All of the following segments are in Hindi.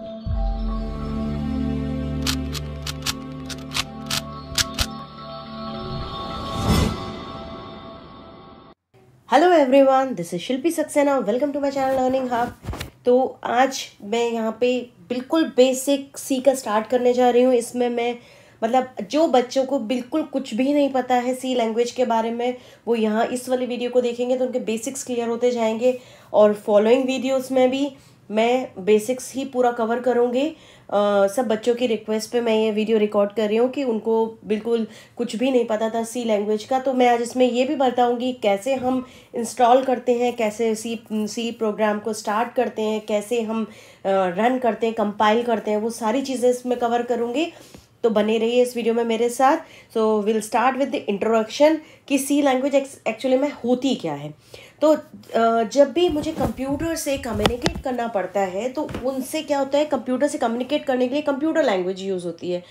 Hello everyone this is Shilpi Saxena welcome to my channel learning hub तो आज मैं यहाँ पे बिल्कुल बेसिक सी का स्टार्ट करने जा रही हूँ इसमें मैं मतलब जो बच्चों को बिल्कुल कुछ भी नहीं पता है सी लैंग्वेज के बारे में वो यहाँ इस वाली वीडियो को देखेंगे तो उनके बेसिक्स क्लियर होते जाएंगे और फॉलोइंग वीडियोज में भी मैं बेसिक्स ही पूरा कवर करूँगी सब बच्चों की रिक्वेस्ट पे मैं ये वीडियो रिकॉर्ड कर रही हूँ कि उनको बिल्कुल कुछ भी नहीं पता था सी लैंग्वेज का तो मैं आज इसमें ये भी बताऊँगी कैसे हम इंस्टॉल करते हैं कैसे सी सी प्रोग्राम को स्टार्ट करते हैं कैसे हम रन करते हैं कंपाइल करते हैं वो सारी चीज़ें इसमें कवर करूँगी तो बने रहिए इस वीडियो में मेरे साथ so will start with the introduction कि सी लैंग्वेज एक्चुअली में होती क्या है तो जब भी मुझे कंप्यूटर से कम्युनिकेट करना पड़ता है तो उनसे क्या होता है कंप्यूटर से कम्युनिकेट करने के लिए कंप्यूटर लैंग्वेज यूज़ होती है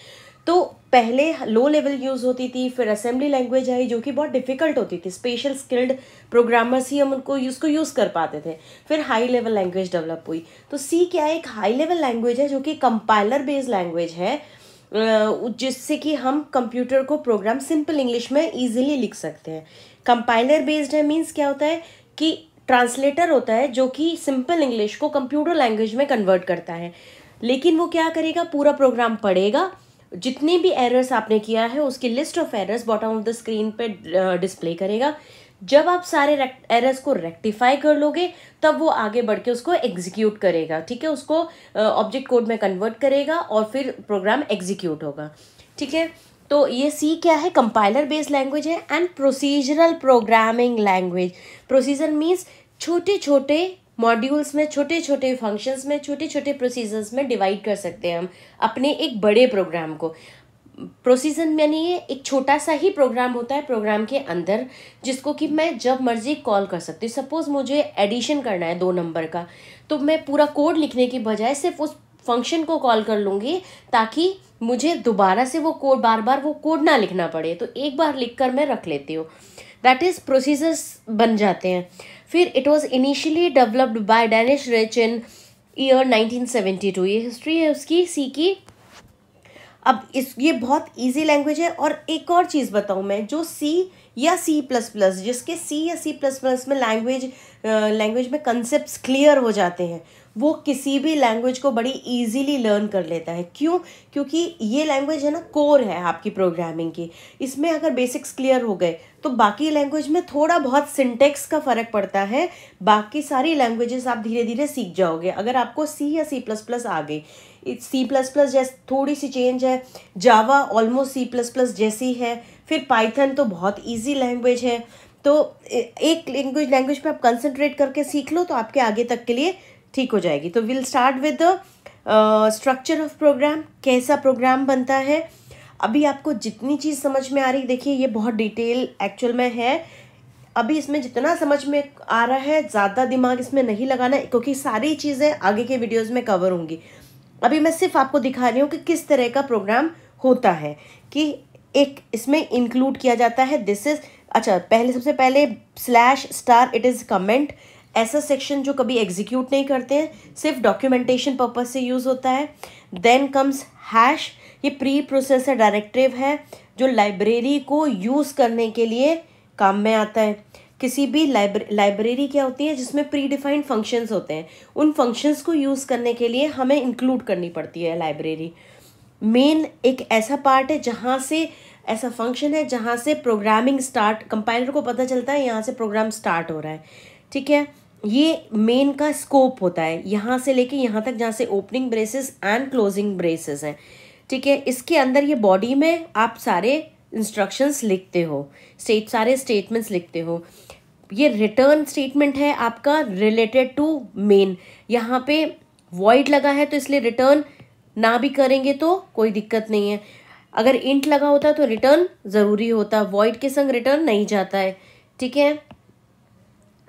तो पहले लो लेवल यूज़ होती थी फिर असेंबली लैंग्वेज आई जो कि बहुत डिफ़िकल्ट होती थी स्पेशल स्किल्ड प्रोग्रामर्स ही हम उनको उसको यूज़ कर पाते थे फिर हाई लेवल लैंग्वेज डेवलप हुई तो सी क्या एक हाई लेवल लैंग्वेज है जो कि कंपाइलर बेस्ड लैंग्वेज है जिससे कि हम कंप्यूटर को प्रोग्राम सिंपल इंग्लिश में ईजिली लिख सकते हैं कंपाइलर बेस्ड है मीन्स क्या होता है कि ट्रांसलेटर होता है जो कि सिंपल इंग्लिश को कंप्यूटर लैंग्वेज में कन्वर्ट करता है लेकिन वो क्या करेगा पूरा प्रोग्राम पढ़ेगा जितने भी एरर्स आपने किया है उसकी list of errors bottom of the screen पे डिस्प्ले करेगा जब आप सारे एरर्स को रेक्टिफाई कर लोगे तब वो आगे बढ़ के उसको एग्जीक्यूट करेगा ठीक है उसको ऑब्जेक्ट कोड में कन्वर्ट करेगा और फिर प्रोग्राम एग्जीक्यूट होगा ठीक है तो ये सी क्या है कंपाइलर बेस्ड लैंग्वेज है and procedural programming language procedure means छोटे छोटे मॉड्यूल्स में छोटे छोटे फंक्शंस में छोटे छोटे प्रोसीजर्स में डिवाइड कर सकते हैं हम अपने एक बड़े प्रोग्राम को प्रोसीजन यानी ये एक छोटा सा ही प्रोग्राम होता है प्रोग्राम के अंदर जिसको कि मैं जब मर्जी कॉल कर सकती हूँ सपोज़ मुझे एडिशन करना है दो नंबर का तो मैं पूरा कोड लिखने के बजाय सिर्फ उस फंक्शन को कॉल कर लूँगी ताकि मुझे दोबारा से वो कोड बार बार वो कोड ना लिखना पड़े तो एक बार लिख कर मैं रख लेती हूँ दैट इज़ प्रोसीजर्स बन जाते हैं फिर it was initially developed by Dennis Ritchie in year 1972 ये हिस्ट्री है उसकी सी की अब इस ये बहुत इजी लैंग्वेज है और एक और चीज़ बताऊँ मैं जो सी या सी प्लस प्लस जिसके सी या सी प्लस प्लस में लैंग्वेज लैंग्वेज में कंसेप्ट क्लियर हो जाते हैं वो किसी भी लैंग्वेज को बड़ी इजीली लर्न कर लेता है क्यों क्योंकि ये लैंग्वेज है ना कोर है आपकी प्रोग्रामिंग की इसमें अगर बेसिक्स क्लियर हो गए तो बाकी लैंग्वेज में थोड़ा बहुत सिंटेक्स का फ़र्क पड़ता है बाकी सारी लैंग्वेजेस आप धीरे धीरे सीख जाओगे अगर आपको सी या सी प्लस प्लस आ गई सी प्लस प्लस जैसे थोड़ी सी चेंज है Java almost C plus plus जैसी है फिर पाइथन तो बहुत ईजी लैंग्वेज है तो एक लैंग्वेज लैंग्वेज पे आप कंसंट्रेट करके सीख लो तो आपके आगे तक के लिए ठीक हो जाएगी तो will start with the structure of program कैसा प्रोग्राम बनता है अभी आपको जितनी चीज़ समझ में आ रही देखिए ये बहुत डिटेल एक्चुअल में है अभी इसमें जितना समझ में आ रहा है ज़्यादा दिमाग इसमें नहीं लगाना क्योंकि सारी चीज़ें आगे के वीडियोज़ में कवर होंगी अभी मैं सिर्फ आपको दिखा रही हूँ कि किस तरह का प्रोग्राम होता है कि एक इसमें इंक्लूड किया जाता है दिस इज़ अच्छा पहले सबसे पहले slash star it is comment ऐसा सेक्शन जो कभी एग्जीक्यूट नहीं करते हैं सिर्फ डॉक्यूमेंटेशन पर्पज से यूज़ होता है देन कम्स हैश ये प्री प्रोसेसर डायरेक्टिव है जो लाइब्रेरी को यूज़ करने के लिए काम में आता है किसी भी लाइब्रेरी लाइब्रेरी क्या होती है जिसमें प्री डिफाइंड फंक्शंस होते हैं उन फंक्शंस को यूज़ करने के लिए हमें इंक्लूड करनी पड़ती है लाइब्रेरी मेन एक ऐसा पार्ट है जहाँ से ऐसा फंक्शन है जहाँ से प्रोग्रामिंग स्टार्ट कंपाइलर को पता चलता है यहाँ से प्रोग्राम स्टार्ट हो रहा है ठीक है ये मेन का स्कोप होता है यहाँ से लेके यहाँ तक जहाँ से opening braces and closing braces हैं ठीक है इसके अंदर ये बॉडी में आप सारे इंस्ट्रक्शंस लिखते हो स्टेट सारे स्टेटमेंट्स लिखते हो ये रिटर्न स्टेटमेंट है आपका रिलेटेड टू मेन यहाँ पे वॉइड लगा है तो इसलिए रिटर्न ना भी करेंगे तो कोई दिक्कत नहीं है अगर इंट लगा होता तो रिटर्न ज़रूरी होता वॉइड के संग रिटर्न नहीं जाता है ठीक है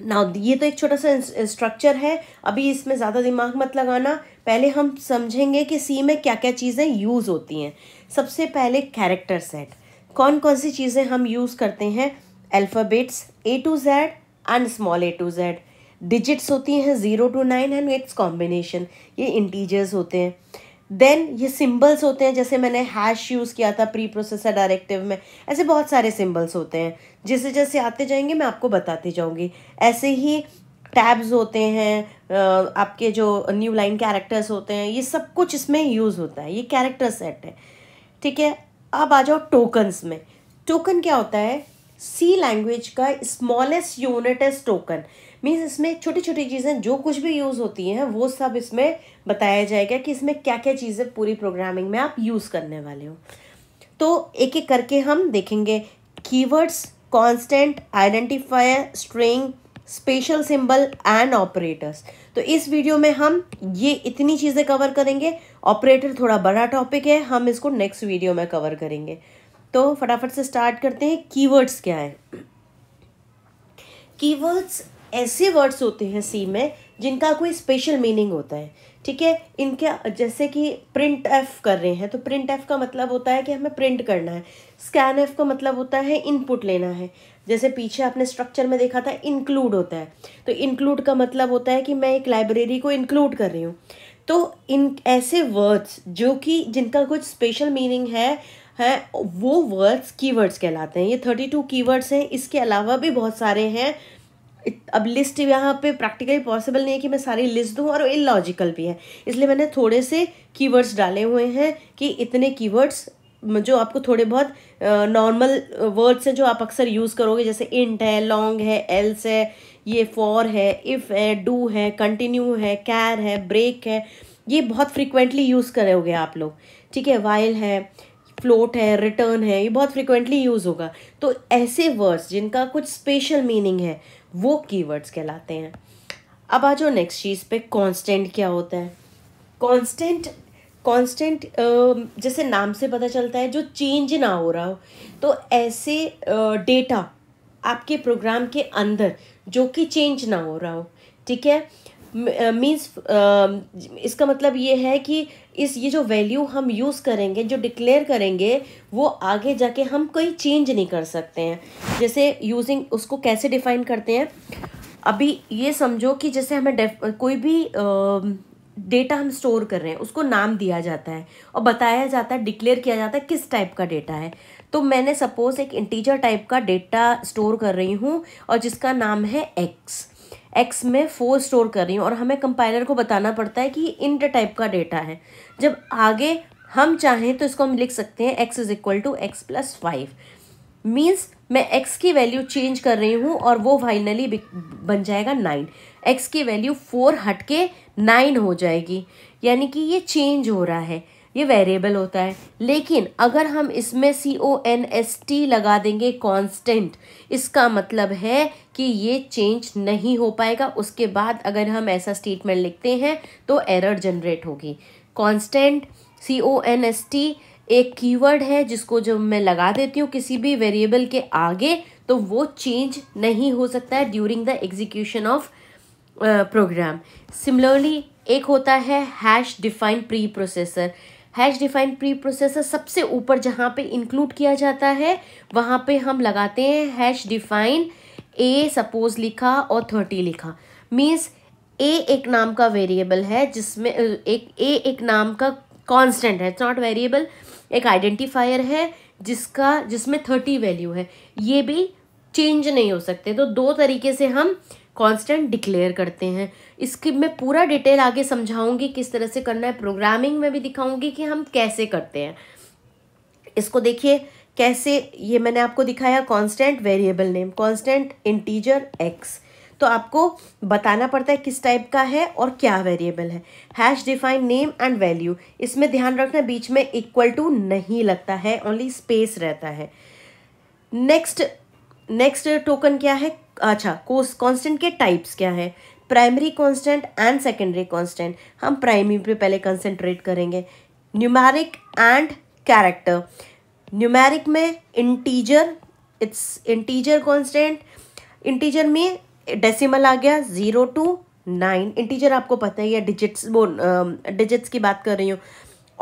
ना ये तो एक छोटा सा स्ट्रक्चर uh, है अभी इसमें ज़्यादा दिमाग मत लगाना पहले हम समझेंगे कि सी में क्या क्या चीज़ें यूज़ होती हैं सबसे पहले कैरेक्टर सेट कौन कौन सी चीज़ें हम यूज़ करते हैं alphabets A to Z and small A to Z digits होती हैं zero to nine and its combination ये इंटीजर्स होते हैं देन ये सिम्बल्स होते हैं जैसे मैंने हैश यूज़ किया था प्री प्रोसेसर डायरेक्टिव में ऐसे बहुत सारे सिम्बल्स होते हैं जैसे जैसे आते जाएंगे मैं आपको बताती जाऊँगी ऐसे ही टैब्स होते हैं आपके जो न्यू लाइन कैरेक्टर्स होते हैं ये सब कुछ इसमें यूज़ होता है ये कैरेक्टर सेट है ठीक है अब आ जाओ टोकन्स में टोकन क्या होता है सी लैंग्वेज का smallest unit is token means इसमें छोटी छोटी चीज़ें जो कुछ भी यूज़ होती हैं वो सब इसमें बताया जाएगा कि इसमें क्या क्या चीज़ें पूरी प्रोग्रामिंग में आप यूज़ करने वाले हो तो एक एक करके हम देखेंगे keywords constant identifier string special symbol and operators तो इस वीडियो में हम ये इतनी चीज़ें कवर करेंगे ऑपरेटर थोड़ा बड़ा टॉपिक है हम इसको नेक्स्ट वीडियो में कवर करेंगे तो फटाफट से स्टार्ट करते हैं कीवर्ड्स क्या है कीवर्ड्स ऐसे वर्ड्स होते हैं सी में जिनका कोई स्पेशल मीनिंग होता है ठीक है इनके जैसे कि प्रिंट एफ कर रहे हैं तो प्रिंट एफ का मतलब होता है कि हमें प्रिंट करना है स्कैन एफ का मतलब होता है इनपुट लेना है जैसे पीछे आपने स्ट्रक्चर में देखा था इंक्लूड होता है तो इंक्लूड का मतलब होता है कि मैं एक लाइब्रेरी को इंक्लूड कर रही हूँ तो इन ऐसे वर्ड्स जो कि जिनका कुछ स्पेशल मीनिंग है हैं वो वर्ड्स कीवर्ड्स कहलाते हैं ये थर्टी टू कीवर्ड्स हैं इसके अलावा भी बहुत सारे हैं अब लिस्ट यहाँ पे प्रैक्टिकली पॉसिबल नहीं है कि मैं सारी लिस्ट दूँ और इलॉजिकल भी है इसलिए मैंने थोड़े से कीवर्ड्स डाले हुए हैं कि इतने कीवर्ड्स जो आपको थोड़े बहुत नॉर्मल वर्ड्स हैं जो आप अक्सर यूज़ करोगे जैसे इंट है लॉन्ग है एल्स है ये फॉर है इफ़ है डू है कंटिन्यू है कैर है ब्रेक है ये बहुत फ्रिक्वेंटली यूज़ करोगे आप लोग ठीक है वाइल है फ्लोट है रिटर्न है ये बहुत फ्रिक्वेंटली यूज़ होगा तो ऐसे वर्ड्स जिनका कुछ स्पेशल मीनिंग है वो कीवर्ड्स कहलाते हैं अब आ जाओ नेक्स्ट चीज़ पे कांस्टेंट क्या होता है कांस्टेंट कांस्टेंट जैसे नाम से पता चलता है जो चेंज ना हो रहा हो तो ऐसे डेटा आपके प्रोग्राम के अंदर जो कि चेंज ना हो रहा हो ठीक है मीन्स इसका मतलब ये है कि इस ये जो वैल्यू हम यूज़ करेंगे जो डिक्लेयर करेंगे वो आगे जाके हम कोई चेंज नहीं कर सकते हैं जैसे यूजिंग उसको कैसे डिफाइन करते हैं अभी ये समझो कि जैसे हमें कोई भी डेटा हम स्टोर कर रहे हैं उसको नाम दिया जाता है और बताया जाता है डिक्लेयर किया जाता है किस टाइप का डेटा है तो मैंने सपोज़ एक इंटीजर टाइप का डेटा स्टोर कर रही हूँ और जिसका नाम है एक्स एक्स में फोर स्टोर कर रही हूँ और हमें कंपाइलर को बताना पड़ता है कि ये इंट टाइप का डेटा है जब आगे हम चाहें तो इसको हम लिख सकते हैं x is equal to x plus five means मैं एक्स की वैल्यू चेंज कर रही हूँ और वो फाइनली बन जाएगा नाइन एक्स की वैल्यू फोर हट के नाइन हो जाएगी यानी कि ये चेंज हो रहा है ये वेरिएबल होता है लेकिन अगर हम इसमें C O N S T लगा देंगे कांस्टेंट इसका मतलब है कि ये चेंज नहीं हो पाएगा उसके बाद अगर हम ऐसा स्टेटमेंट लिखते हैं तो एरर जनरेट होगी constant C O N S T एक कीवर्ड है जिसको जब मैं लगा देती हूँ किसी भी वेरिएबल के आगे तो वो चेंज नहीं हो सकता है during the execution of program similarly एक होता है hash define preprocessor hash define preprocessor सबसे ऊपर जहाँ पे इंक्लूड किया जाता है वहाँ पे हम लगाते हैं हैश डिफाइन ए सपोज लिखा और थर्टी लिखा मीन्स ए एक नाम का वेरिएबल है जिसमें एक ए एक नाम का कांस्टेंट है इट्स नॉट वेरिएबल एक आइडेंटिफायर है जिसका जिसमें थर्टी वैल्यू है ये भी चेंज नहीं हो सकते तो दो तरीके से हम कांस्टेंट डिक्लेयर करते हैं इसकी मैं पूरा डिटेल आगे समझाऊंगी किस तरह से करना है प्रोग्रामिंग में भी दिखाऊंगी कि हम कैसे करते हैं इसको देखिए कैसे ये मैंने आपको दिखाया constant variable name constant integer X तो आपको बताना पड़ता है किस टाइप का है और क्या वेरिएबल है hash define name and value इसमें ध्यान रखना बीच में इक्वल टू नहीं लगता है ओनली स्पेस रहता है नेक्स्ट नेक्स्ट टोकन क्या है अच्छा कोस कॉन्स्टेंट के टाइप्स क्या है primary constant and secondary constant हम प्राइमरी पे पहले कंसेंट्रेट करेंगे न्यूमेरिक एंड कैरेक्टर न्यूमेरिक में integer it's integer constant integer में डेसिमल आ गया ज़ीरो टू नाइन इंटीजर आपको पता है या डिजिट्स वो डिजिट्स की बात कर रही हूँ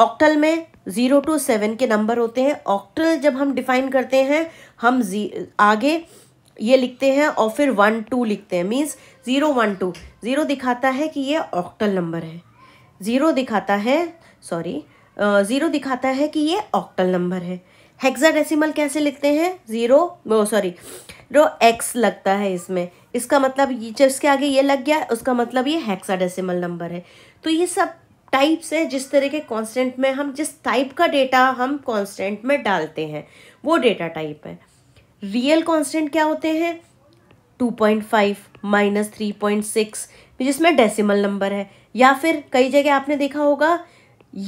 ऑक्टल में ज़ीरो टू सेवन के नंबर होते हैं ऑक्टल जब हम डिफाइन करते हैं हम जी आगे ये लिखते हैं और फिर वन टू लिखते हैं means zero one two zero दिखाता है कि ये ऑक्टल नंबर है ज़ीरो दिखाता है सॉरी ज़ीरो दिखाता है कि ये ऑक्टल नंबर है हेक्साडेसिमल कैसे लिखते हैं ज़ीरो सॉरी रो एक्स लगता है इसमें इसका मतलब ये इसके आगे ये लग गया उसका मतलब ये हेक्साडेसिमल नंबर है तो ये सब टाइप्स हैं जिस तरह के कांस्टेंट में हम जिस टाइप का डेटा हम कांस्टेंट में डालते हैं वो डेटा टाइप है रियल कांस्टेंट क्या होते हैं 2.5 माइनस थ्री पॉइंट सिक्स जिसमें डेसिमल नंबर है या फिर कई जगह आपने देखा होगा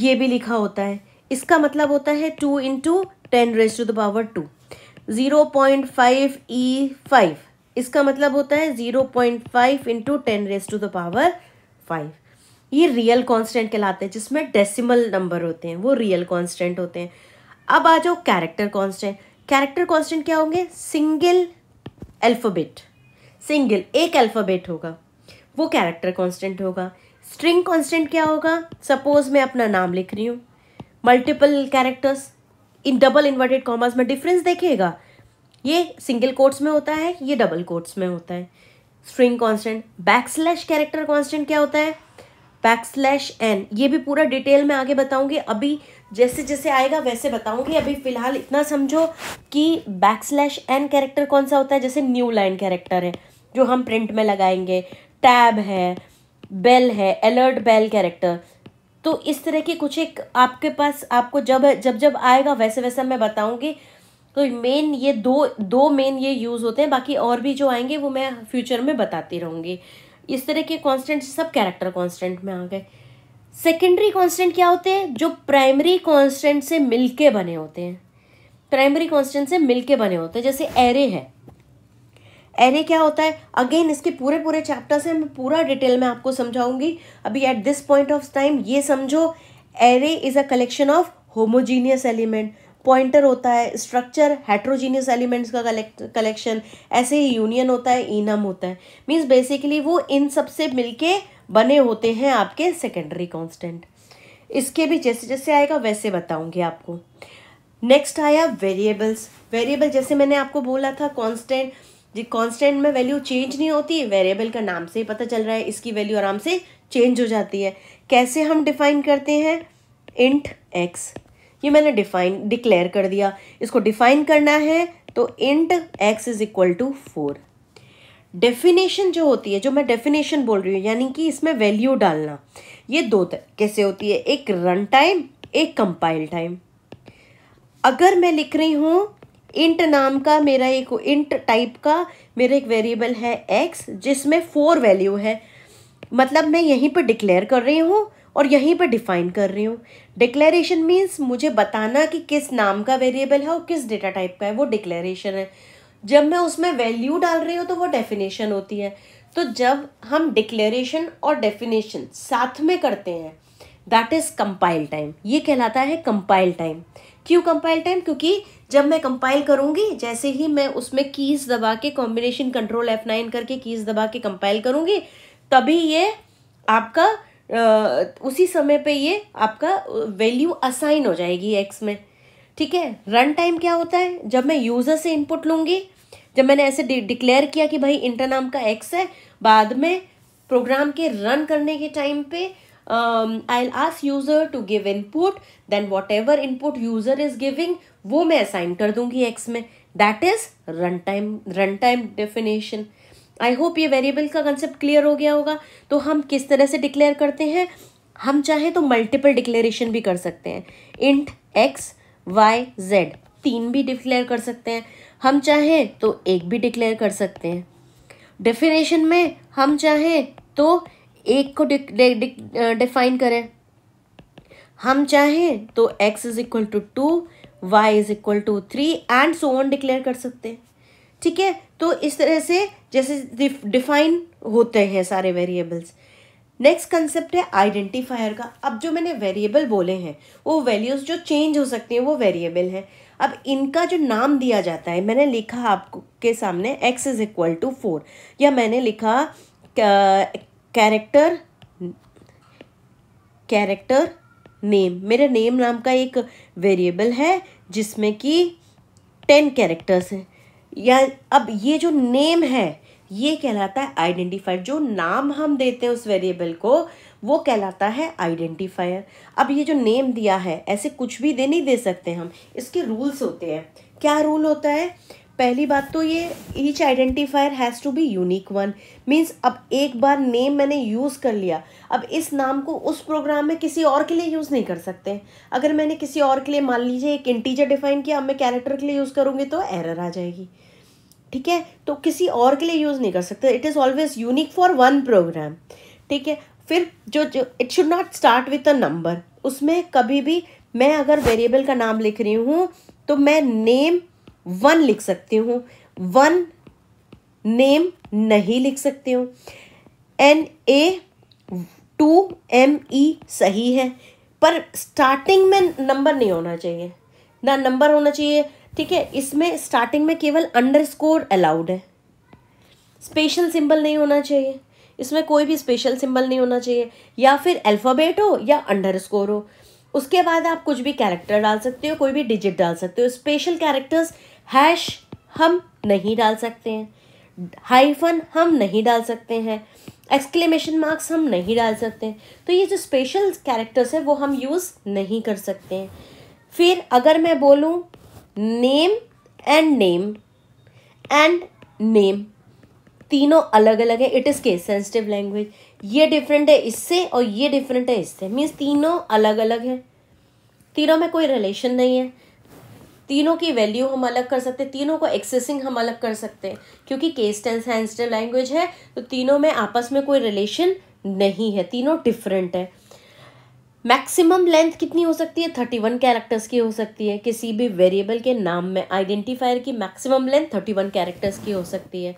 ये भी लिखा होता है इसका मतलब होता है two into ten raise to the power two zero point five E five इसका मतलब होता है zero point five into ten raise to the power five ये रियल कांस्टेंट कहलाते हैं जिसमें डेसिमल नंबर होते हैं वो रियल कांस्टेंट होते हैं अब आ जाओ कैरेक्टर कांस्टेंट कैरेक्टर कॉन्स्टेंट क्या होंगे सिंगल अल्फ़ाबेट सिंगल एक अल्फ़ाबेट होगा वो कैरेक्टर कॉन्स्टेंट होगा स्ट्रिंग कॉन्स्टेंट क्या होगा सपोज मैं अपना नाम लिख रही हूँ multiple characters in double inverted commas में डिफरेंस देखेगा ये सिंगल कोट्स में होता है ये डबल कोट्स में होता है string constant backslash character constant क्या होता है बैक स्लैश एन ये भी पूरा डिटेल में आगे बताऊंगी अभी जैसे जैसे आएगा वैसे बताऊंगी अभी फ़िलहाल इतना समझो कि बैक स्लैश एन कैरेक्टर कौन सा होता है जैसे न्यू लाइन कैरेक्टर है जो हम प्रिंट में लगाएंगे टैब है बेल है अलर्ट बेल कैरेक्टर तो इस तरह की कुछ एक आपके पास आपको जब जब जब आएगा वैसे वैसे मैं बताऊंगी तो मेन ये दो दो मेन ये यूज़ होते हैं बाकी और भी जो आएंगे वो मैं फ्यूचर में बताती रहूँगी इस तरह के कांस्टेंट सब कैरेक्टर कांस्टेंट में आ गए सेकेंडरी कांस्टेंट क्या होते हैं जो प्राइमरी कांस्टेंट से मिलके बने होते हैं प्राइमरी कांस्टेंट से मिलके बने होते हैं जैसे एरे है एरे क्या होता है अगेन इसके पूरे पूरे चैप्टर से मैं पूरा डिटेल में आपको समझाऊंगी अभी at this point of time ये समझो array is a collection of homogeneous element pointer होता है स्ट्रक्चर हेट्रोजीनियस एलिमेंट्स का कलेक्शन ऐसे ही यूनियन होता है इनम होता है मीन्स बेसिकली वो इन सब से मिलके बने होते हैं आपके सेकेंडरी कॉन्स्टेंट इसके भी जैसे जैसे आएगा वैसे बताऊंगी आपको नेक्स्ट आया वेरिएबल्स वेरिएबल जैसे मैंने आपको बोला था कांस्टेंट जी कांस्टेंट में वैल्यू चेंज नहीं होती वेरिएबल का नाम से ही पता चल रहा है इसकी वैल्यू आराम से चेंज हो जाती है कैसे हम डिफाइन करते हैं इंट एक्स ये मैंने डिफाइन डिक्लेयर कर दिया इसको डिफाइन करना है तो int X is equal to four definition जो होती है जो मैं डेफिनेशन बोल रही हूँ यानी कि इसमें वैल्यू डालना ये दो कैसे होती है एक रन टाइम एक कंपाइल टाइम अगर मैं लिख रही हूँ इंट नाम का मेरा एक इंट टाइप का मेरा एक वेरिएबल है एक्स जिसमें फोर वैल्यू है मतलब मैं यहीं पर डिक्लेयर कर रही हूँ और यहीं पर डिफाइन कर रही हूँ डिक्लेरेशन मीन्स मुझे बताना कि किस नाम का वेरिएबल है और किस डेटा टाइप का है वो डिक्लेरेशन है जब मैं उसमें वैल्यू डाल रही हूँ तो वो डेफिनेशन होती है तो जब हम डिक्लेरेशन और डेफिनेशन साथ में करते हैं दैट इज़ कंपाइल टाइम ये कहलाता है कंपाइल टाइम क्यों कंपाइल टाइम क्योंकि जब मैं कंपाइल करूँगी जैसे ही मैं उसमें कीज़ दबा के कॉम्बिनेशन कंट्रोल एफ नाइन करके कीज़ दबा के कंपाइल करूँगी तभी ये आपका उसी समय पे ये आपका वैल्यू असाइन हो जाएगी एक्स में ठीक है रन टाइम क्या होता है जब मैं यूज़र से इनपुट लूंगी जब मैंने ऐसे डिक्लेयर किया कि भाई इंटर नाम का एक्स है बाद में प्रोग्राम के रन करने के टाइम पे I'll ask user to give input then whatever input user is giving वो मैं असाइन कर दूंगी एक्स में that is run time run time definition I hope ये वेरिएबल का कंसेप्ट क्लियर हो गया होगा तो हम किस तरह से डिक्लेयर करते हैं हम चाहें तो मल्टीपल डिक्लेरेशन भी कर सकते हैं इंट एक्स वाई जेड तीन भी डिक्लेयर कर सकते हैं हम चाहें तो एक भी डिक्लेयर कर सकते हैं डेफिनेशन में हम चाहें तो एक को डिफाइन करें हम चाहें तो x is equal to two Y is equal to three and so on declare कर सकते हैं ठीक है तो इस तरह से जैसे डिफाइन होते हैं सारे वेरिएबल्स नेक्स्ट कंसेप्ट है आइडेंटिफायर का अब जो मैंने वेरिएबल बोले हैं वो वैल्यूज़ जो चेंज हो सकती हैं वो वेरिएबल हैं अब इनका जो नाम दिया जाता है मैंने लिखा आपको के सामने X is equal to four या मैंने लिखा कैरेक्टर कैरेक्टर नेम मेरे नेम नाम का एक वेरिएबल है जिसमें कि टेन कैरेक्टर्स हैं या अब ये जो नेम है ये कहलाता है आइडेंटिफायर जो नाम हम देते हैं उस वेरिएबल को वो कहलाता है आइडेंटिफायर अब ये जो नेम दिया है ऐसे कुछ भी दे नहीं दे सकते हम इसके रूल्स होते हैं क्या रूल होता है पहली बात तो ये each identifier has to be unique one means अब एक बार नेम मैंने यूज़ कर लिया अब इस नाम को उस प्रोग्राम में किसी और के लिए यूज़ नहीं कर सकते अगर मैंने किसी और के लिए मान लीजिए एक इंटीजर डिफाइन किया अब मैं कैरेक्टर के लिए यूज़ करूँगी तो एरर आ जाएगी ठीक है तो किसी और के लिए यूज़ नहीं कर सकते it is always unique for one program ठीक है फिर जो जो it should not start with a number उसमें कभी भी मैं अगर वेरिएबल का नाम लिख रही हूँ तो मैं नेम वन लिख सकती हूँ वन नेम नहीं लिख सकती हूँ N A two M E सही है पर स्टार्टिंग में नंबर नहीं होना चाहिए ना नंबर होना चाहिए ठीक है इसमें स्टार्टिंग में केवल अंडरस्कोर अलाउड है स्पेशल सिंबल नहीं होना चाहिए इसमें कोई भी स्पेशल सिंबल नहीं होना चाहिए या फिर अल्फ़ाबेट हो या अंडरस्कोर हो उसके बाद आप कुछ भी कैरेक्टर डाल सकते हो कोई भी डिजिट डाल सकते हो स्पेशल कैरेक्टर्स हैश हम नहीं डाल सकते हैं हाइफन हम नहीं डाल सकते हैं एक्सक्लेमेशन मार्क्स हम नहीं डाल सकते हैं तो ये जो स्पेशल कैरेक्टर्स है वो हम यूज़ नहीं कर सकते हैं फिर अगर मैं बोलूँ name and name and name तीनों अलग अलग है it is case sensitive language ये डिफरेंट है इससे और ये डिफरेंट है इससे मीन्स तीनों अलग अलग है तीनों में कोई रिलेशन नहीं है तीनों की वैल्यू हम अलग कर सकते हैं तीनों को एक्सेसिंग हम अलग कर सकते हैं क्योंकि केस टेंस सेंसिटिव लैंग्वेज है तो तीनों में आपस में कोई रिलेशन नहीं है तीनों डिफरेंट है मैक्सिमम लेंथ कितनी हो सकती है थर्टी वन कैरेक्टर्स की हो सकती है किसी भी वेरिएबल के नाम में आइडेंटिफायर की maximum length thirty one characters की हो सकती है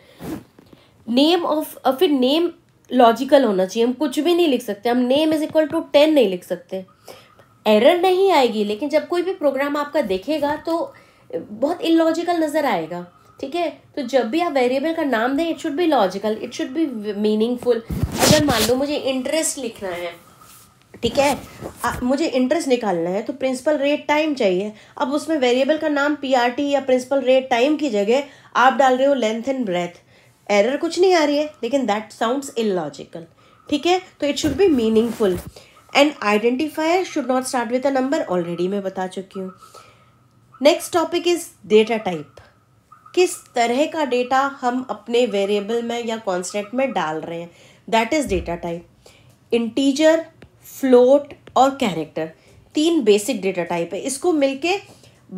नेम ऑफ फिर नेम लॉजिकल होना चाहिए हम कुछ भी नहीं लिख सकते हम name is equal to ten नहीं लिख सकते एरर नहीं आएगी लेकिन जब कोई भी प्रोग्राम आपका देखेगा तो बहुत इलॉजिकल नज़र आएगा ठीक है तो जब भी आप वेरिएबल का नाम दें it should be logical it should be meaningful अगर मान लो मुझे इंटरेस्ट लिखना है ठीक है आ, मुझे इंटरेस्ट निकालना है तो प्रिंसिपल रेट टाइम चाहिए अब उसमें वेरिएबल का नाम पी या प्रिंसिपल रेट टाइम की जगह आप डाल रहे हो लेंथ एंड ब्रेथ एरर कुछ नहीं आ रही है लेकिन दैट साउंड्स इलॉजिकल ठीक है तो it should be meaningful and identifier should not start with a number already मैं बता चुकी हूँ next topic is data type किस तरह का डेटा हम अपने वेरिएबल में या कॉन्सेप्ट में डाल रहे हैं that is data type integer float और कैरेक्टर तीन बेसिक डेटा टाइप है इसको मिलके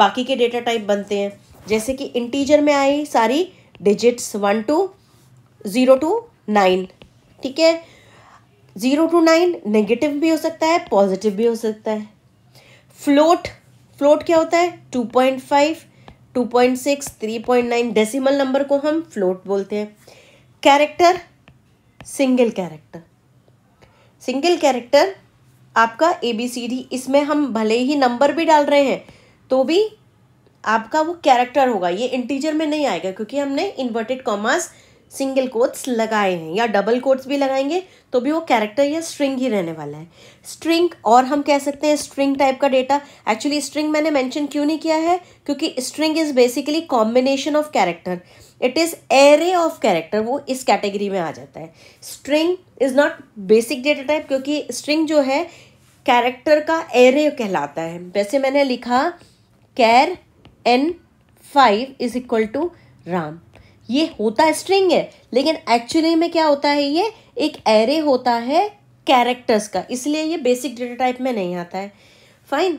बाकी के डेटा टाइप बनते हैं जैसे कि इंटीजर में आई सारी digits one two zero to nine ठीक है ज़ीरो टू नाइन नेगेटिव भी हो सकता है पॉजिटिव भी हो सकता है फ्लोट फ्लोट क्या होता है two point five two point six three point nine decimal number को हम फ्लोट बोलते हैं character single character single character आपका ए बी सी डी इसमें हम भले ही नंबर भी डाल रहे हैं तो भी आपका वो कैरेक्टर होगा ये इंटीजर में नहीं आएगा क्योंकि हमने इन्वर्टेड कॉमर्स सिंगल कोट्स लगाए हैं या डबल कोट्स भी लगाएंगे तो भी वो कैरेक्टर या स्ट्रिंग ही रहने वाला है स्ट्रिंग और हम कह सकते हैं स्ट्रिंग टाइप का डेटा एक्चुअली स्ट्रिंग मैंने मेंशन क्यों नहीं किया है क्योंकि string is basically combination of character it is array of character वो इस कैटेगरी में आ जाता है string is not basic data type क्योंकि स्ट्रिंग जो है कैरेक्टर का एरे कहलाता है वैसे मैंने लिखा char N five is equal to Ram ये होता स्ट्रिंग है लेकिन एक्चुअली में क्या होता है ये एक एरे होता है कैरेक्टर्स का इसलिए ये बेसिक डेटा टाइप में नहीं आता है फाइन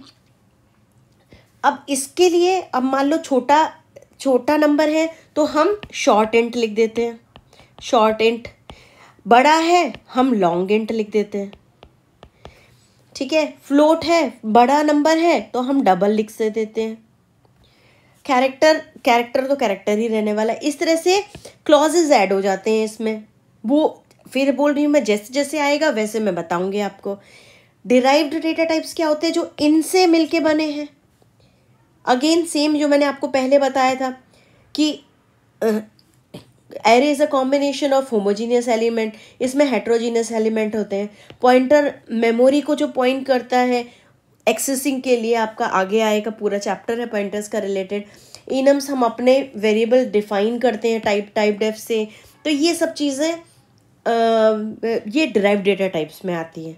अब इसके लिए अब मान लो छोटा छोटा नंबर है तो हम शॉर्ट इंट लिख देते हैं शॉर्ट इंट बड़ा है हम लॉन्ग इंट लिख देते हैं ठीक है फ्लोट है बड़ा नंबर है तो हम डबल लिख से देते हैं कैरेक्टर कैरेक्टर तो कैरेक्टर ही रहने वाला है इस तरह से क्लॉजेज ऐड हो जाते हैं इसमें वो फिर बोल रही हूँ मैं जैसे जैसे आएगा वैसे मैं बताऊँगी आपको डिराइव्ड डेटा टाइप्स क्या होते हैं जो इनसे मिलके बने हैं अगेन सेम जो मैंने आपको पहले बताया था कि array is a combination of homogeneous element इसमें हेट्रोजीनियस एलिमेंट होते हैं पॉइंटर मेमोरी को जो पॉइंट करता है एक्सेसिंग के लिए आपका आगे आएगा पूरा चैप्टर है पॉइंटर्स का रिलेटेड इनम्स हम अपने वेरिएबल डिफाइन करते हैं टाइप टाइप डेफ से तो ये सब चीज़ें ये ड्राइव डेटा टाइप्स में आती हैं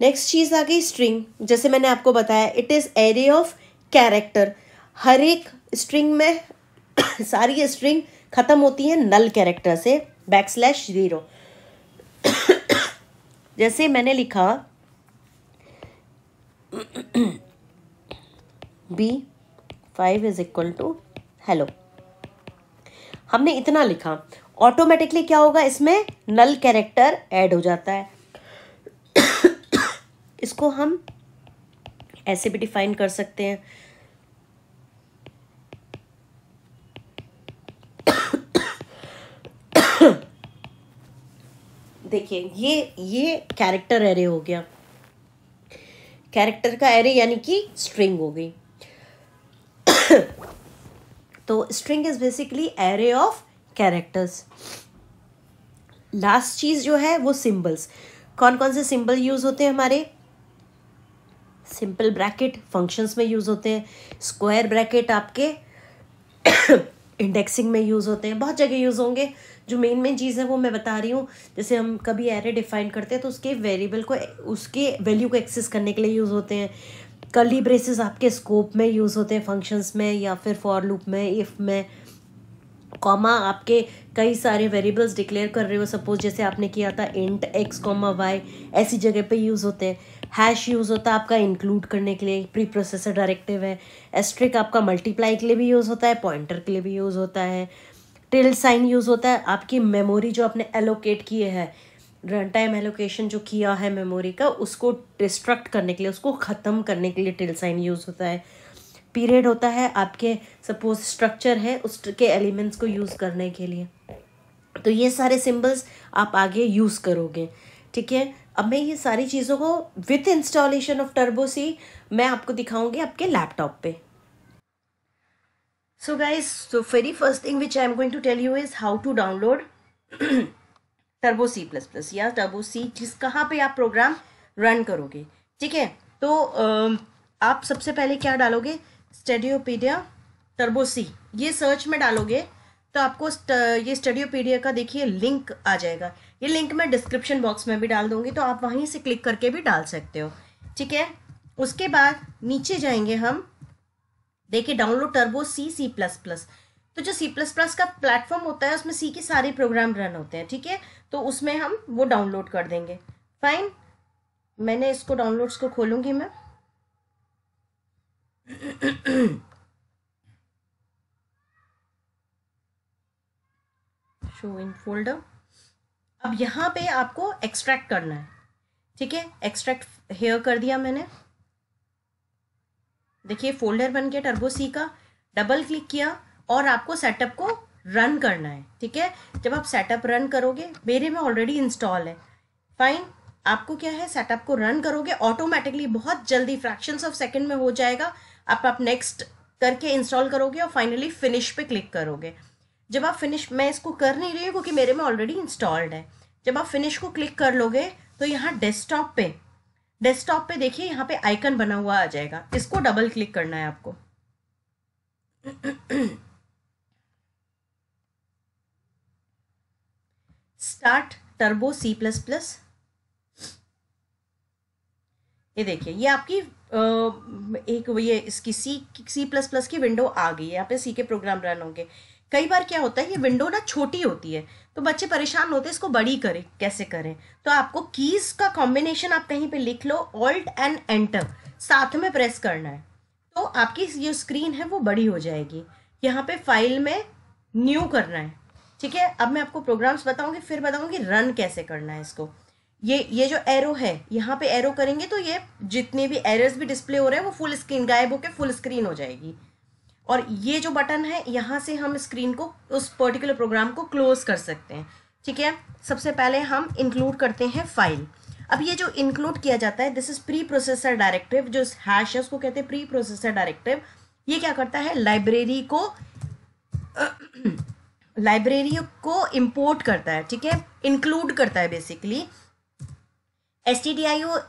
नेक्स्ट चीज़ आ गई स्ट्रिंग जैसे मैंने आपको बताया it is array of character हर एक स्ट्रिंग में सारी स्ट्रिंग ख़त्म होती है नल कैरेक्टर से बैक स्लैश ज़ीरो जैसे मैंने लिखा B five is equal to hello हमने इतना लिखा ऑटोमेटिकली क्या होगा इसमें नल कैरेक्टर ऐड हो जाता है इसको हम ऐसे भी डिफाइन कर सकते हैं देखिए ये ये कैरेक्टर एरे हो गया कैरेक्टर का एरे यानी कि स्ट्रिंग हो गई तो string is basically array of characters last चीज़ जो है वो सिंबल्स कौन कौन से सिंबल यूज़ होते हैं हमारे सिंपल ब्रैकेट फंक्शंस में यूज़ होते हैं स्क्वायर ब्रैकेट आपके इंडेक्सिंग में यूज़ होते हैं बहुत जगह यूज़ होंगे जो मेन मेन चीज़ है वो मैं बता रही हूँ जैसे हम कभी एरे डिफाइन करते हैं तो उसके वेरिएबल को उसके वैल्यू को एक्सेस करने के लिए यूज़ होते हैं कली ब्रेसेस आपके स्कोप में यूज़ होते हैं फंक्शंस में या फिर फॉर लूप में इफ़ में कॉमा आपके कई सारे वेरिएबल्स डिक्लेयर कर रहे हो सपोज जैसे आपने किया था इंट एक्स कॉमा वाई ऐसी जगह पे यूज़ होते हैं हैश यूज़ होता है आपका इंक्लूड करने के लिए प्री प्रोसेसर डायरेक्टिव है एस्ट्रिक आपका मल्टीप्लाई के लिए भी यूज़ होता है पॉइंटर के लिए भी यूज़ होता है टिल साइन यूज़ होता है आपकी मेमोरी जो आपने एलोकेट किए है रन टाइम एलोकेशन जो किया है मेमोरी का उसको डिस्ट्रक्ट करने के लिए उसको ख़त्म करने के लिए टिल साइन यूज़ होता है पीरियड होता है आपके सपोज स्ट्रक्चर है उसके एलिमेंट्स को यूज़ करने के लिए तो ये सारे सिम्बल्स आप आगे यूज़ करोगे ठीक है अब मैं ये सारी चीज़ों को विथ इंस्टॉलेशन ऑफ टर्बोसी मैं आपको दिखाऊंगी आपके लैपटॉप पे so guys so very first thing which i am going to tell you is how to download turbo c++ plus plus या टर्बो सी जिस कहाँ पे आप प्रोग्राम रन करोगे ठीक है तो आप सबसे पहले क्या डालोगे स्टडियोपीडिया टर्बो सी ये सर्च में डालोगे तो आपको ये स्टडियोपीडिया का देखिए लिंक आ जाएगा ये लिंक मैं डिस्क्रिप्शन बॉक्स में भी डाल दूंगी तो आप वहीं से क्लिक करके भी डाल सकते हो ठीक है उसके बाद नीचे जाएंगे हम देखिए download turbo C C plus plus तो जो सी प्लस प्लस का प्लेटफॉर्म होता है उसमें सी के सारे प्रोग्राम रन होते हैं ठीक है तो उसमें हम वो डाउनलोड कर देंगे फाइन मैंने इसको डाउनलोड्स को खोलूंगी मैं शो इन फोल्डर अब यहां पे आपको एक्सट्रैक्ट करना है ठीक है एक्सट्रैक्ट हेयर कर दिया मैंने देखिए फोल्डर बन गया टर्बो सी का डबल क्लिक किया और आपको सेटअप को रन करना है ठीक है जब आप सेटअप रन करोगे मेरे में ऑलरेडी इंस्टॉल है फाइन आपको क्या है सेटअप को रन करोगे ऑटोमेटिकली बहुत जल्दी फ्रैक्शन ऑफ सेकेंड में हो जाएगा आप आप नेक्स्ट करके इंस्टॉल करोगे और फाइनली फिनिश पे क्लिक करोगे जब आप फिनिश मैं इसको कर नहीं रही हूँ क्योंकि मेरे में ऑलरेडी इंस्टॉल्ड है जब आप फिनिश को क्लिक कर लोगे तो यहाँ डेस्कटॉप पे डेस्कटॉप पे देखिए यहाँ पे आइकन बना हुआ आ जाएगा इसको डबल क्लिक करना है आपको start turbo C plus plus ये देखिए ये आपकी एक ये इसकी सी सी प्लस प्लस की विंडो आ गई है यहाँ पे सी के प्रोग्राम रन होंगे कई बार क्या होता है ये विंडो ना छोटी होती है तो बच्चे परेशान होते इसको बड़ी करें कैसे करें तो आपको कीज का कॉम्बिनेशन आप कहीं पे लिख लो ऑल्ट एंड एंटर साथ में प्रेस करना है तो आपकी जो स्क्रीन है वो बड़ी हो जाएगी यहाँ पे फाइल में न्यू करना है ठीक है अब मैं आपको प्रोग्राम्स बताऊंगी फिर बताऊंगी रन कैसे करना है इसको ये ये जो एरो है यहाँ पे एरो करेंगे तो ये जितने भी एरर्स भी डिस्प्ले हो रहे हैं वो फुल स्क्रीन गायब होकर फुल स्क्रीन हो जाएगी और ये जो बटन है यहाँ से हम स्क्रीन को उस पर्टिकुलर प्रोग्राम को क्लोज कर सकते हैं ठीक है सबसे पहले हम इंक्लूड करते हैं फाइल अब ये जो इंक्लूड किया जाता है this is preprocessor directive जो हैश है उसको कहते हैं प्री प्रोसेसर डायरेक्टिव ये क्या करता है लाइब्रेरी को लाइब्रेरी को इम्पोर्ट करता है ठीक है इंक्लूड करता है basically S T D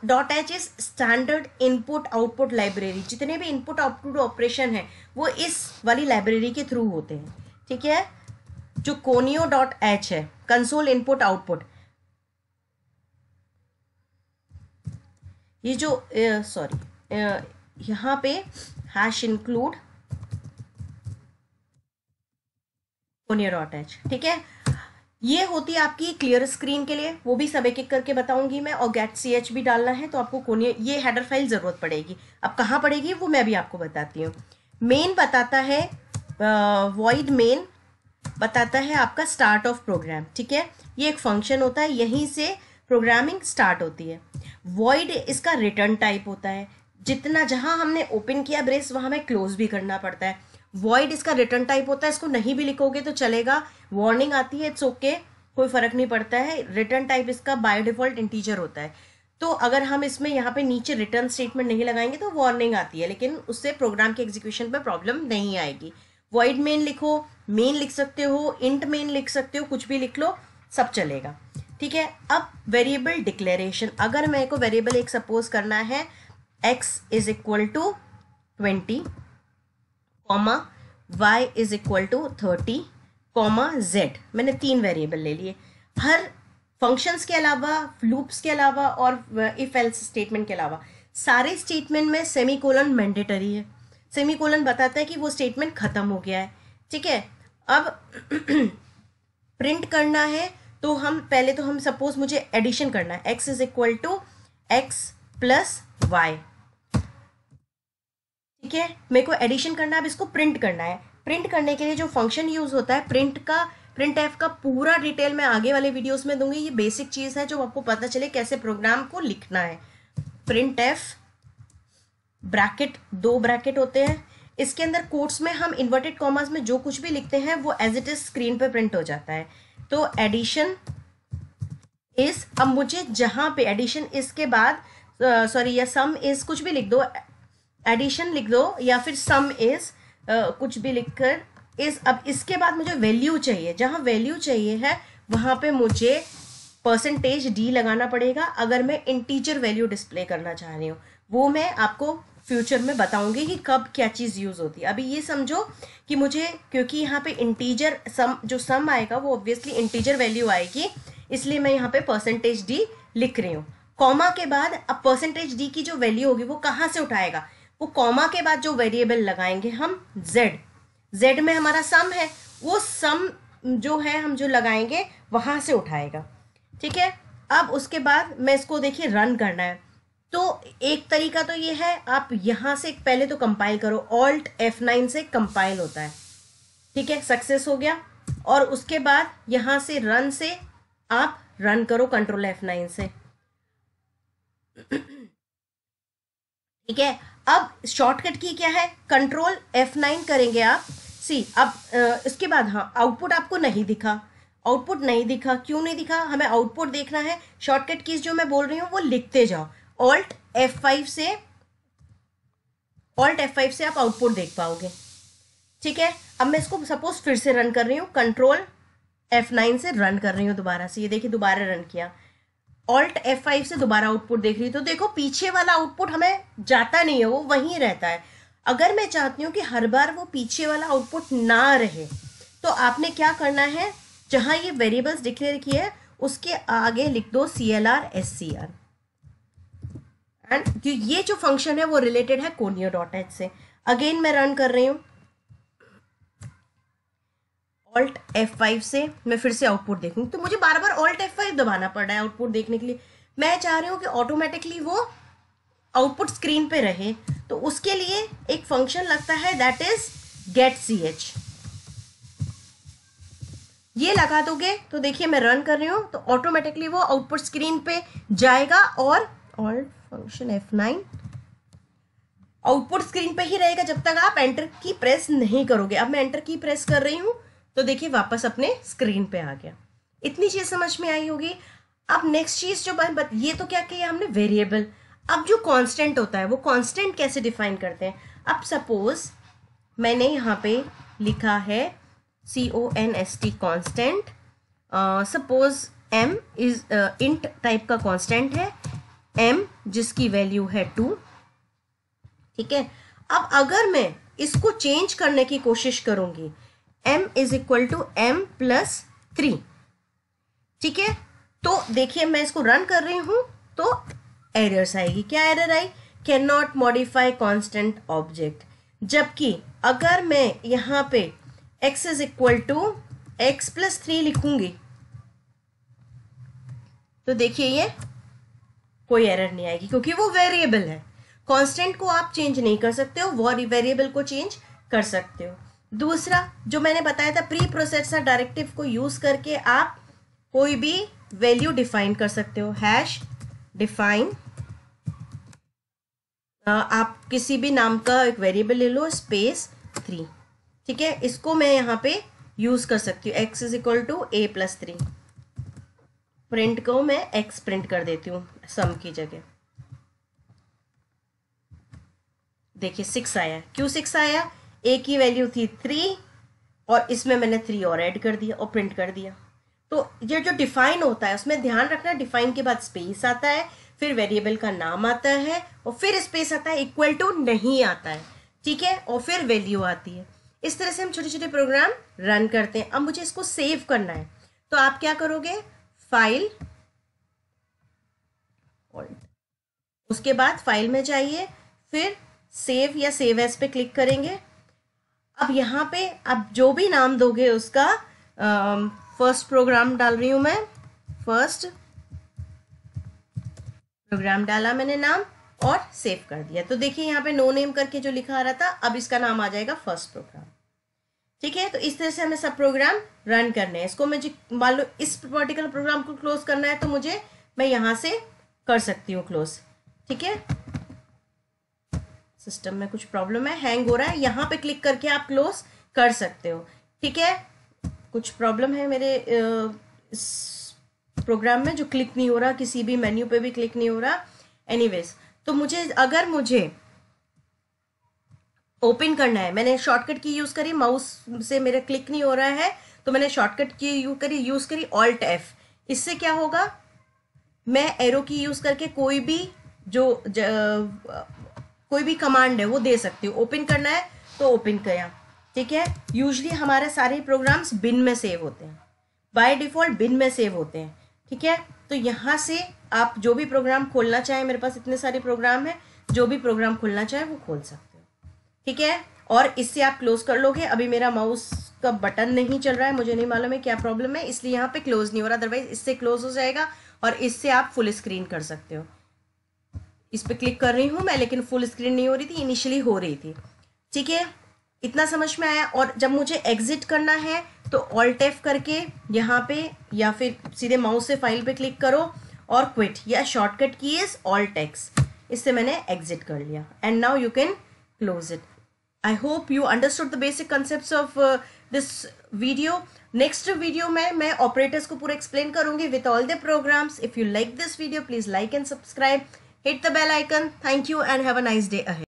dot H is standard input output library जितने भी इनपुट आउटपुट ऑपरेशन है वो इस वाली लाइब्रेरी के थ्रू होते हैं ठीक है जो कोनियो डॉट एच है कंसोल इनपुट आउटपुट ये जो सॉरी यहाँ पे hash include conio dot H ठीक है ये होती है आपकी क्लियर स्क्रीन के लिए वो भी सब एक एक करके बताऊंगी मैं और गेट सी एच भी डालना है तो आपको कोने ये हेडर फाइल ज़रूरत पड़ेगी अब कहाँ पड़ेगी वो मैं भी आपको बताती हूँ मेन बताता है वॉइड मेन बताता है आपका स्टार्ट ऑफ प्रोग्राम ठीक है ये एक फंक्शन होता है यहीं से प्रोग्रामिंग स्टार्ट होती है वॉइड इसका रिटर्न टाइप होता है जितना जहाँ हमने ओपन किया ब्रेस वहाँ हमें क्लोज भी करना पड़ता है वॉइड इसका रिटर्न टाइप होता है इसको नहीं भी लिखोगे तो चलेगा वार्निंग आती है इट्स ओके okay, कोई फर्क नहीं पड़ता है रिटर्न टाइप इसका बाय डिफॉल्ट इंटीजर होता है तो अगर हम इसमें यहाँ पे नीचे रिटर्न स्टेटमेंट नहीं लगाएंगे तो वार्निंग आती है लेकिन उससे प्रोग्राम के एग्जीक्यूशन पर प्रॉब्लम नहीं आएगी वॉइड मेन लिखो मेन लिख सकते हो इंट मेन लिख सकते हो कुछ भी लिख लो सब चलेगा ठीक है अब वेरिएबल डिक्लेरेशन अगर मेरे को वेरिएबल एक सपोज करना है X is equal to twenty comma Y is equal to thirty comma Z मैंने तीन वेरिएबल ले लिए हर फंक्शंस के अलावा लूप्स के अलावा और इफ एल्स स्टेटमेंट के अलावा सारे स्टेटमेंट में सेमी कोलन मैंडेटरी है सेमी कोलन बताता है कि वो स्टेटमेंट ख़त्म हो गया है ठीक है अब प्रिंट करना है तो हम पहले तो हम सपोज मुझे एडिशन करना है X is equal to x plus Y ठीक है मेरे को एडिशन करना है अब इसको प्रिंट करना है प्रिंट करने के लिए जो फंक्शन यूज होता है प्रिंट का प्रिंट एफ का पूरा डिटेल मैं आगे वाले वीडियोस में दूंगी ये बेसिक चीज़ है जो आपको पता चले कैसे प्रोग्राम को लिखना है प्रिंट एफ ब्रैकेट दो ब्रैकेट होते हैं इसके अंदर कोर्ट्स में हम इन्वर्टेड कॉमर्स में जो कुछ भी लिखते हैं वो एज इट इज स्क्रीन पर प्रिंट हो जाता है तो एडिशन इज अब मुझे जहां पे एडिशन इसके बाद सॉरी या सम इज कुछ भी लिख दो एडिशन लिख दो या फिर सम इज कुछ भी लिख कर इस अब इसके बाद मुझे वैल्यू चाहिए जहाँ वैल्यू चाहिए है वहाँ पे मुझे परसेंटेज डी लगाना पड़ेगा अगर मैं इंटीजर वैल्यू डिस्प्ले करना चाह रही हूँ वो मैं आपको फ्यूचर में बताऊंगी कि कब क्या चीज़ यूज़ होती है अभी ये समझो कि मुझे क्योंकि यहाँ पे इंटीजर सम जो सम आएगा वो ऑब्वियसली इंटीजर वैल्यू आएगी इसलिए मैं यहाँ पे परसेंटेज डी लिख रही हूँ कॉमा के बाद अब परसेंटेज डी की जो वैल्यू होगी वो कहाँ से उठाएगा वो कॉमा के बाद जो वेरिएबल लगाएंगे हम जेड जेड में हमारा सम है वो सम जो है हम जो लगाएंगे वहाँ से उठाएगा ठीक है अब उसके बाद मैं इसको देखिए रन करना है तो एक तरीका तो ये है आप यहाँ से पहले तो कंपाइल करो ऑल्ट एफ नाइन से कंपाइल होता है ठीक है सक्सेस हो गया और उसके बाद यहाँ से रन से आप रन करो कंट्रोल एफ नाइन से ठीक है अब शॉर्टकट की क्या है कंट्रोल एफ नाइन करेंगे आप सी अब इसके बाद हाँ आउटपुट आपको नहीं दिखा आउटपुट नहीं दिखा क्यों नहीं दिखा हमें आउटपुट देखना है शॉर्टकट कीज जो मैं बोल रही हूँ वो लिखते जाओ ऑल्ट एफ फाइव से ऑल्ट एफ फाइव से आप आउटपुट देख पाओगे ठीक है अब मैं इसको सपोज फिर से रन कर रही हूँ कंट्रोल एफ नाइन से रन कर रही हूँ दोबारा से ये देखिए दोबारा रन किया ऑल्ट एफ फाइव से दोबारा आउटपुट देख रही तो देखो पीछे वाला आउटपुट हमें जाता नहीं है वो वहीं रहता है अगर मैं चाहती हूँ कि हर बार वो पीछे वाला आउटपुट ना रहे तो आपने क्या करना है जहाँ ये वेरिएबल्स डिक्लेयर किए है उसके आगे लिख दो C L R S C R and ये जो फंक्शन है वो रिलेटेड है कोनियो डॉट एच से अगेन मैं रन कर रही हूँ ऑल्ट एफ फाइव से मैं फिर से आउटपुट देखूँ तो मुझे बार बार ऑल्ट एफ फाइव दबाना पड़ रहा है आउटपुट देखने के लिए मैं चाह रही हूँ कि ऑटोमेटिकली वो आउटपुट स्क्रीन पे रहे तो उसके लिए एक फंक्शन लगता है that is get C H ये लगा दोगे तो देखिए मैं रन कर रही हूँ तो ऑटोमेटिकली वो आउटपुट स्क्रीन पे जाएगा और alt function F nine output screen पे ही रहेगा जब तक आप एंटर की प्रेस नहीं करोगे अब मैं एंटर की प्रेस कर रही हूँ तो देखिए वापस अपने स्क्रीन पे आ गया इतनी चीज समझ में आई होगी अब नेक्स्ट चीज जो बत, ये तो क्या किया हमने वेरिएबल अब जो कांस्टेंट होता है वो कांस्टेंट कैसे डिफाइन करते हैं अब सपोज मैंने यहाँ पे लिखा है C O N S T constant suppose M is int type का कांस्टेंट है एम जिसकी वैल्यू है टू ठीक है अब अगर मैं इसको चेंज करने की कोशिश करूंगी m is equal to M plus three ठीक है तो देखिए मैं इसको रन कर रही हूं तो एरर्स आएगी क्या error I can not modify constant object जबकि अगर मैं यहां पे x is equal to x plus three लिखूंगी तो देखिए ये कोई एरर नहीं आएगी क्योंकि वो वेरिएबल है कांस्टेंट को आप चेंज नहीं कर सकते हो वो वेरिएबल को चेंज कर सकते हो दूसरा जो मैंने बताया था प्री प्रोसेसर डायरेक्टिव को यूज करके आप कोई भी वैल्यू डिफाइन कर सकते हो हैश डिफाइन आप किसी भी नाम का एक वेरिएबल ले लो स्पेस थ्री ठीक है इसको मैं यहाँ पे यूज कर सकती हूँ X is equal to A plus three print को मैं एक्स प्रिंट कर देती हूँ सम की जगह देखिए सिक्स आया क्यों सिक्स आया ए की वैल्यू थी थ्री और इसमें मैंने थ्री और ऐड कर दिया और प्रिंट कर दिया तो ये जो डिफाइन होता है उसमें ध्यान रखना डिफाइन के बाद स्पेस आता है फिर वेरिएबल का नाम आता है और फिर स्पेस आता है इक्वल टू नहीं आता है ठीक है और फिर वैल्यू आती है इस तरह से हम छोटे छोटे प्रोग्राम रन करते हैं अब मुझे इसको सेव करना है तो आप क्या करोगे फाइल उसके बाद फाइल में जाइए फिर सेव या सेव एस पे क्लिक करेंगे अब यहाँ पे आप जो भी नाम दोगे उसका फर्स्ट um, प्रोग्राम डाल रही हूँ मैं फर्स्ट प्रोग्राम डाला मैंने नाम और सेव कर दिया तो देखिए यहाँ पे नो नेम करके जो लिखा आ रहा था अब इसका नाम आ जाएगा फर्स्ट प्रोग्राम ठीक है तो इस तरह से हमें सब प्रोग्राम रन करने हैं इसको मुझे मान लो इस पर्टिकुलर प्रोग्राम को क्लोज करना है तो मुझे मैं यहाँ से कर सकती हूँ क्लोज ठीक है सिस्टम में कुछ प्रॉब्लम है हैंग हो रहा है यहाँ पे क्लिक करके आप क्लोज कर सकते हो ठीक है कुछ प्रॉब्लम है मेरे इस प्रोग्राम में जो क्लिक नहीं हो रहा किसी भी मेन्यू पे भी क्लिक नहीं हो रहा एनीवेज तो मुझे अगर मुझे ओपन करना है मैंने शॉर्टकट की यूज़ करी माउस से मेरा क्लिक नहीं हो रहा है तो मैंने शॉर्टकट की यूज करी यूज़ करी ऑल्ट एफ इससे क्या होगा मैं एरो की यूज़ करके कोई भी जो कोई भी कमांड है वो दे सकते हो ओपन करना है तो ओपन किया ठीक है यूजली हमारे सारे प्रोग्राम्स बिन में सेव होते हैं बाय डिफॉल्ट बिन में सेव होते हैं ठीक है तो यहाँ से आप जो भी प्रोग्राम खोलना चाहें मेरे पास इतने सारे प्रोग्राम हैं जो भी प्रोग्राम खोलना चाहें वो खोल सकते हो ठीक है और इससे आप क्लोज कर लोगे अभी मेरा माउस का बटन नहीं चल रहा है मुझे नहीं मालूम है क्या प्रॉब्लम है इसलिए यहाँ पे क्लोज नहीं हो रहा अदरवाइज इससे क्लोज हो जाएगा और इससे आप फुल स्क्रीन कर सकते हो इस पर क्लिक कर रही हूँ मैं लेकिन फुल स्क्रीन नहीं हो रही थी इनिशियली हो रही थी ठीक है इतना समझ में आया और जब मुझे एग्जिट करना है तो ऑल्ट एफ करके यहाँ पे या फिर सीधे माउस से फाइल पे क्लिक करो और क्विट या शॉर्टकट की इज ऑल्ट एक्स इससे मैंने एग्जिट कर लिया and now you can close it I hope you understood the basic concept of this video next video में मैं ऑपरेटर्स को पूरा एक्सप्लेन करूंगी with all the programs if you like this video please like and subscribe Hit the bell icon. Thank you and have a nice day ahead.